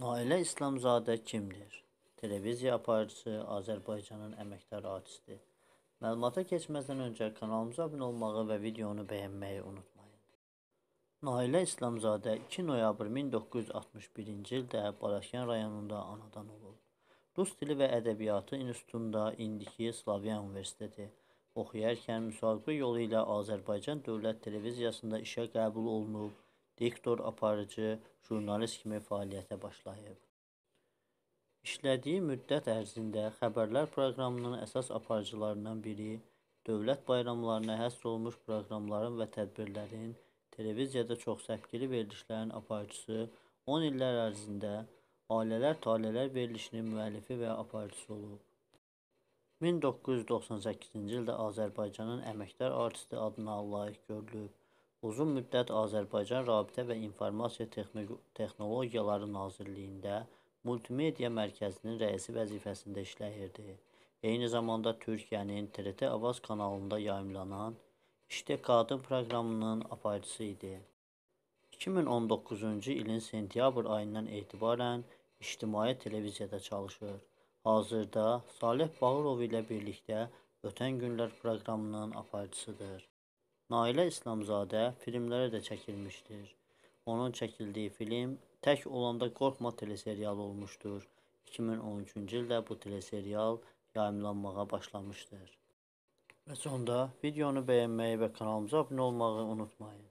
Nailə İslamzadə kimdir? Televiziya aparıcısı, Azərbaycanın əməkdar artisti. Məlumata keçməzdən öncə kanalımıza abunə olmağı və videonu bəyənməyi unutmayın. Nailə İslamzadə 2 noyabr 1961-ci ildə Barakən rayonunda anadan olub. Rus dili və ədəbiyyatı institutunda indiki Slavyan Universiteti oxuyarkən müsabiqə yolu ilə Azərbaycan Dövlət Televiziyasında işə qəbul olunub direktor, aparıcı, jurnalist kimi fəaliyyətə başlayıb. İşlədiyi müddət ərzində xəbərlər proqramının əsas aparıcılarından biri, dövlət bayramlarına həsr olmuş proqramların və tədbirlərin, televiziyada çoxsəpkili verilişlərin aparıcısı 10 illər ərzində Ailələr Talelər verilişinin müəllifi və aparıcısı olub. 1998-ci ildə Azərbaycanın əməkdar artisti adına layiq görülüb. Uzun müddət Azərbaycan Rabitə və İnformasiya Texnologiyaları Nazirliyində Multimedia Mərkəzinin rəisi vəzifəsində işləyirdi. Eyni zamanda Türkiyənin TRT Avaz kanalında yayımlanan İşte Qadın proqramının aparıcısı idi. 2019-cu ilin sentyabr ayından etibarən ictimai televiziyada çalışır. Hazırda Salih Bağırov ilə birlikdə Ötən Günlər proqramının aparıcısıdır. Nailə İslamzadə filmlərə də çəkilmişdir. Onun çəkildiyi film Tək olanda qorxma teleserialı olmuşdur. 2013-cü ildə bu teleserial yayımlanmağa başlamışdır. Və sonda videonu bəyənməyi və kanalımıza abunə olmağı unutmayın.